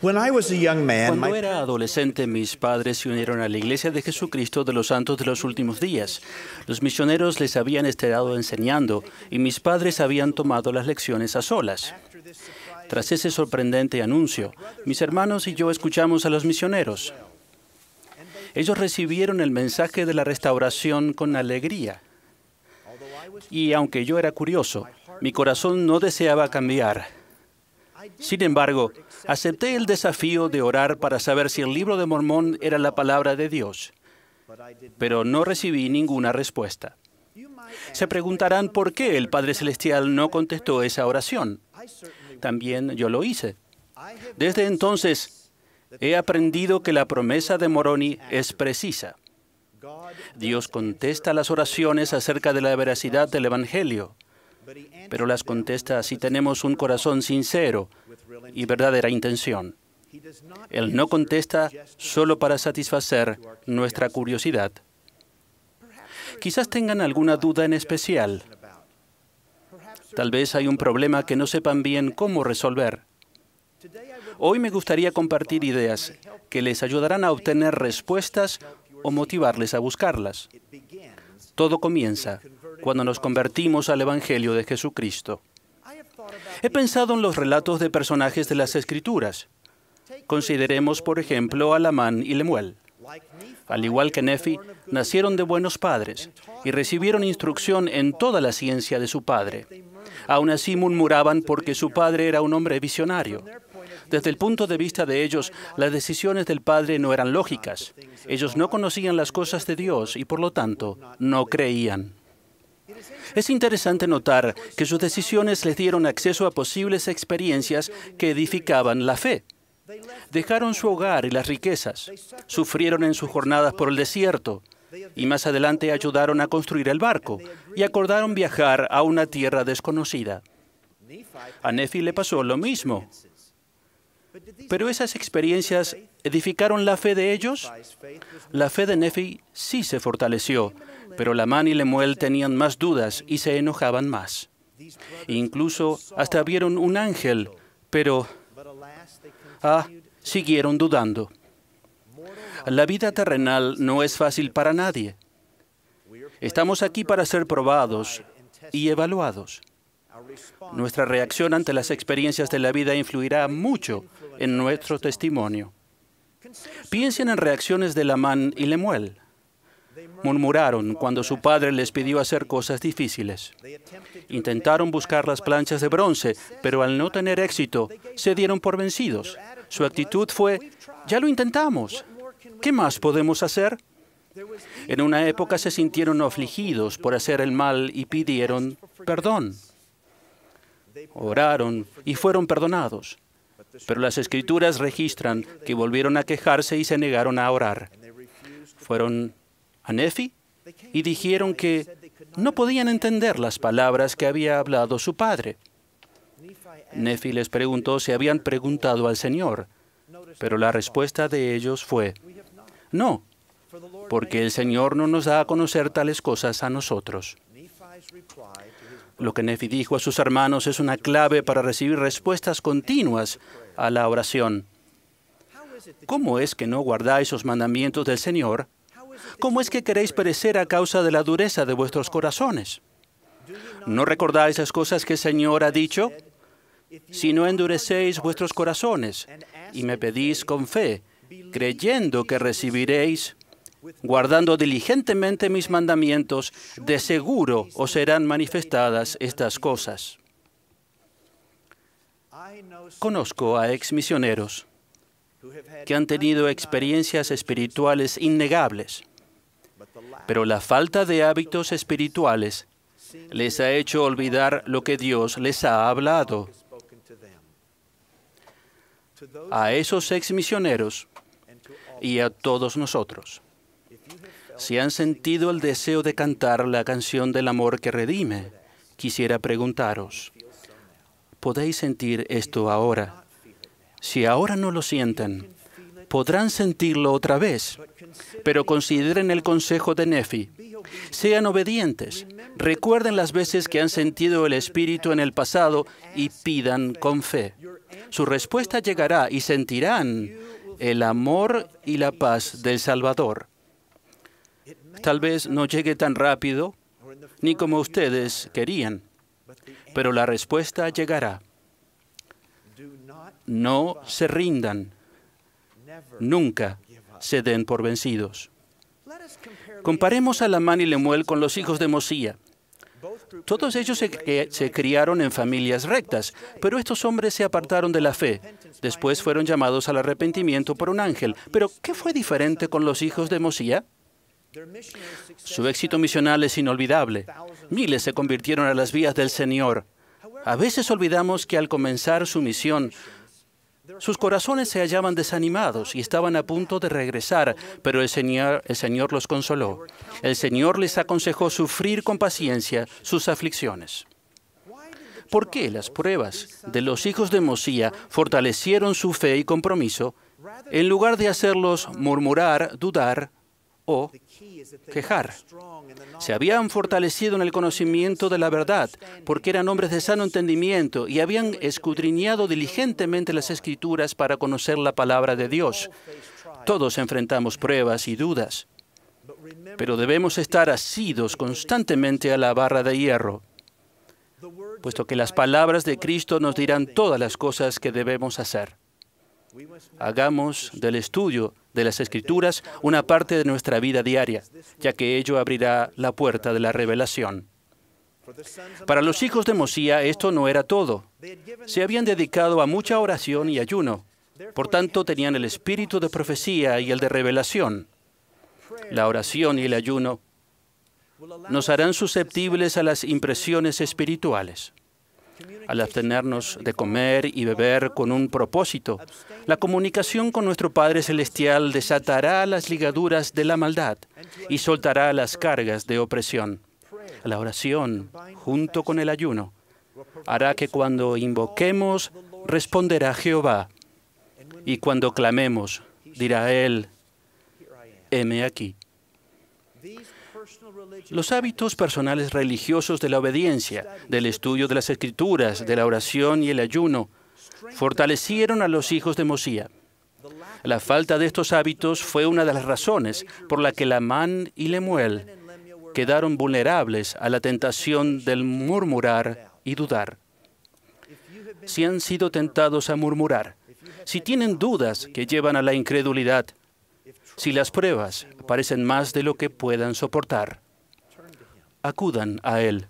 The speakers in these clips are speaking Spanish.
Cuando era adolescente, mis padres se unieron a la Iglesia de Jesucristo de los Santos de los Últimos Días. Los misioneros les habían estado enseñando y mis padres habían tomado las lecciones a solas. Tras ese sorprendente anuncio, mis hermanos y yo escuchamos a los misioneros. Ellos recibieron el mensaje de la restauración con alegría. Y aunque yo era curioso, mi corazón no deseaba cambiar. Sin embargo, acepté el desafío de orar para saber si el libro de Mormón era la palabra de Dios, pero no recibí ninguna respuesta. Se preguntarán por qué el Padre Celestial no contestó esa oración. También yo lo hice. Desde entonces, he aprendido que la promesa de Moroni es precisa. Dios contesta las oraciones acerca de la veracidad del Evangelio pero las contesta si tenemos un corazón sincero y verdadera intención. Él no contesta solo para satisfacer nuestra curiosidad. Quizás tengan alguna duda en especial. Tal vez hay un problema que no sepan bien cómo resolver. Hoy me gustaría compartir ideas que les ayudarán a obtener respuestas o motivarles a buscarlas. Todo comienza cuando nos convertimos al Evangelio de Jesucristo. He pensado en los relatos de personajes de las Escrituras. Consideremos, por ejemplo, a Lamán y Lemuel. Al igual que Nefi, nacieron de buenos padres y recibieron instrucción en toda la ciencia de su padre. Aún así murmuraban porque su padre era un hombre visionario. Desde el punto de vista de ellos, las decisiones del padre no eran lógicas. Ellos no conocían las cosas de Dios y por lo tanto no creían. Es interesante notar que sus decisiones les dieron acceso a posibles experiencias que edificaban la fe. Dejaron su hogar y las riquezas, sufrieron en sus jornadas por el desierto y más adelante ayudaron a construir el barco y acordaron viajar a una tierra desconocida. A Nefi le pasó lo mismo, pero esas experiencias edificaron la fe de ellos? La fe de Nefi sí se fortaleció, pero Lamán y Lemuel tenían más dudas y se enojaban más. Incluso hasta vieron un ángel, pero ah, siguieron dudando. La vida terrenal no es fácil para nadie. Estamos aquí para ser probados y evaluados. Nuestra reacción ante las experiencias de la vida influirá mucho en nuestro testimonio. Piensen en reacciones de Lamán y Lemuel. Murmuraron cuando su padre les pidió hacer cosas difíciles. Intentaron buscar las planchas de bronce, pero al no tener éxito, se dieron por vencidos. Su actitud fue, ya lo intentamos, ¿qué más podemos hacer? En una época se sintieron afligidos por hacer el mal y pidieron perdón. Oraron y fueron perdonados. Pero las escrituras registran que volvieron a quejarse y se negaron a orar. Fueron a Nefi y dijeron que no podían entender las palabras que había hablado su padre. Nefi les preguntó si habían preguntado al Señor, pero la respuesta de ellos fue, no, porque el Señor no nos da a conocer tales cosas a nosotros. Lo que Nefi dijo a sus hermanos es una clave para recibir respuestas continuas a la oración. ¿Cómo es que no guardáis los mandamientos del Señor? ¿Cómo es que queréis perecer a causa de la dureza de vuestros corazones? ¿No recordáis las cosas que el Señor ha dicho? Si no endurecéis vuestros corazones y me pedís con fe, creyendo que recibiréis, guardando diligentemente mis mandamientos, de seguro os serán manifestadas estas cosas. Conozco a exmisioneros que han tenido experiencias espirituales innegables, pero la falta de hábitos espirituales les ha hecho olvidar lo que Dios les ha hablado. A esos exmisioneros y a todos nosotros. Si han sentido el deseo de cantar la canción del amor que redime, quisiera preguntaros, ¿podéis sentir esto ahora? Si ahora no lo sienten, podrán sentirlo otra vez. Pero consideren el consejo de Nefi. Sean obedientes. Recuerden las veces que han sentido el Espíritu en el pasado y pidan con fe. Su respuesta llegará y sentirán el amor y la paz del Salvador. Tal vez no llegue tan rápido ni como ustedes querían, pero la respuesta llegará. No se rindan. Nunca se den por vencidos. Comparemos a Lamán y Lemuel con los hijos de Mosía. Todos ellos se, eh, criaron en familias rectas, pero estos hombres se apartaron de la fe. Después fueron llamados al arrepentimiento por un ángel. Pero, ¿qué fue diferente con los hijos de Mosía? Su éxito misional es inolvidable. Miles se convirtieron a las vías del Señor. A veces olvidamos que al comenzar su misión, sus corazones se hallaban desanimados y estaban a punto de regresar, pero el Señor, el Señor los consoló. El Señor les aconsejó sufrir con paciencia sus aflicciones. ¿Por qué las pruebas de los hijos de Mosía fortalecieron su fe y compromiso en lugar de hacerlos murmurar, dudar o quejar. Se habían fortalecido en el conocimiento de la verdad, porque eran hombres de sano entendimiento y habían escudriñado diligentemente las escrituras para conocer la palabra de Dios. Todos enfrentamos pruebas y dudas, pero debemos estar asidos constantemente a la barra de hierro, puesto que las palabras de Cristo nos dirán todas las cosas que debemos hacer. Hagamos del estudio de las Escrituras una parte de nuestra vida diaria, ya que ello abrirá la puerta de la revelación. Para los hijos de Mosía esto no era todo. Se habían dedicado a mucha oración y ayuno. Por tanto, tenían el espíritu de profecía y el de revelación. La oración y el ayuno nos harán susceptibles a las impresiones espirituales al abstenernos de comer y beber con un propósito. La comunicación con nuestro Padre Celestial desatará las ligaduras de la maldad y soltará las cargas de opresión. La oración, junto con el ayuno, hará que cuando invoquemos, responderá Jehová. Y cuando clamemos, dirá Él, heme aquí. Los hábitos personales religiosos de la obediencia, del estudio de las escrituras, de la oración y el ayuno, fortalecieron a los hijos de Mosía. La falta de estos hábitos fue una de las razones por la que Lamán y Lemuel quedaron vulnerables a la tentación del murmurar y dudar. Si han sido tentados a murmurar, si tienen dudas que llevan a la incredulidad, si las pruebas parecen más de lo que puedan soportar, acudan a Él.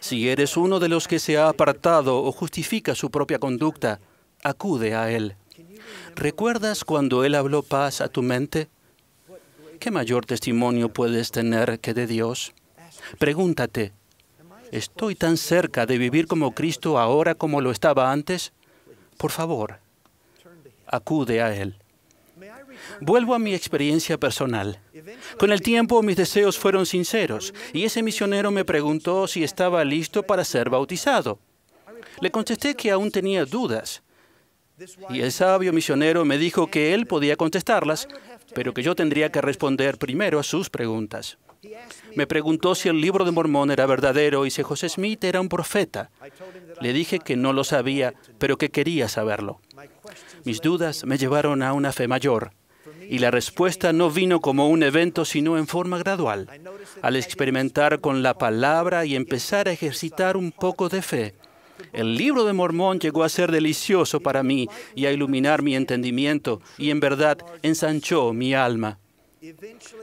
Si eres uno de los que se ha apartado o justifica su propia conducta, acude a Él. ¿Recuerdas cuando Él habló paz a tu mente? ¿Qué mayor testimonio puedes tener que de Dios? Pregúntate, ¿estoy tan cerca de vivir como Cristo ahora como lo estaba antes? Por favor, acude a Él. Vuelvo a mi experiencia personal. Con el tiempo mis deseos fueron sinceros y ese misionero me preguntó si estaba listo para ser bautizado. Le contesté que aún tenía dudas. Y el sabio misionero me dijo que él podía contestarlas, pero que yo tendría que responder primero a sus preguntas. Me preguntó si el libro de Mormón era verdadero y si José Smith era un profeta. Le dije que no lo sabía, pero que quería saberlo. Mis dudas me llevaron a una fe mayor y la respuesta no vino como un evento, sino en forma gradual. Al experimentar con la palabra y empezar a ejercitar un poco de fe, el libro de Mormón llegó a ser delicioso para mí y a iluminar mi entendimiento y en verdad ensanchó mi alma.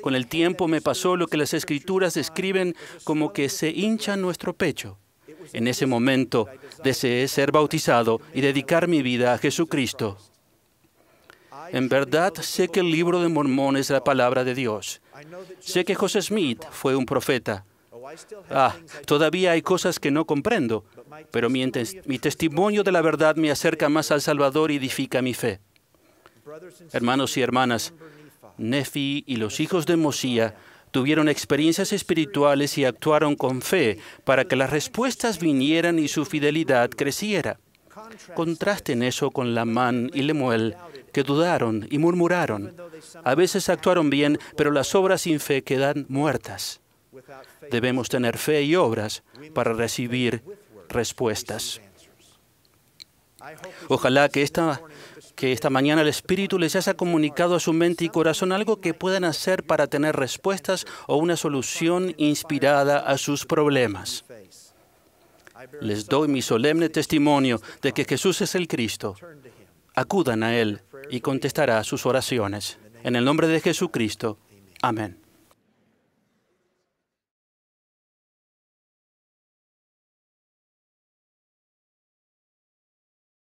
Con el tiempo me pasó lo que las escrituras describen como que se hincha nuestro pecho. En ese momento deseé ser bautizado y dedicar mi vida a Jesucristo. En verdad sé que el libro de Mormón es la palabra de Dios. Sé que José Smith fue un profeta. Ah, todavía hay cosas que no comprendo, pero mi, testimonio de la verdad me acerca más al Salvador y edifica mi fe. Hermanos y hermanas, Nefi y los hijos de Mosía tuvieron experiencias espirituales y actuaron con fe para que las respuestas vinieran y su fidelidad creciera. Contrasten eso con Lamán y Lemuel, que dudaron y murmuraron. A veces actuaron bien, pero las obras sin fe quedan muertas. Debemos tener fe y obras para recibir respuestas. Ojalá que esta, que esta mañana el Espíritu les haya comunicado a su mente y corazón algo que puedan hacer para tener respuestas o una solución inspirada a sus problemas. Les doy mi solemne testimonio de que Jesús es el Cristo. Acudan a Él y contestará sus oraciones. En el nombre de Jesucristo. Amén.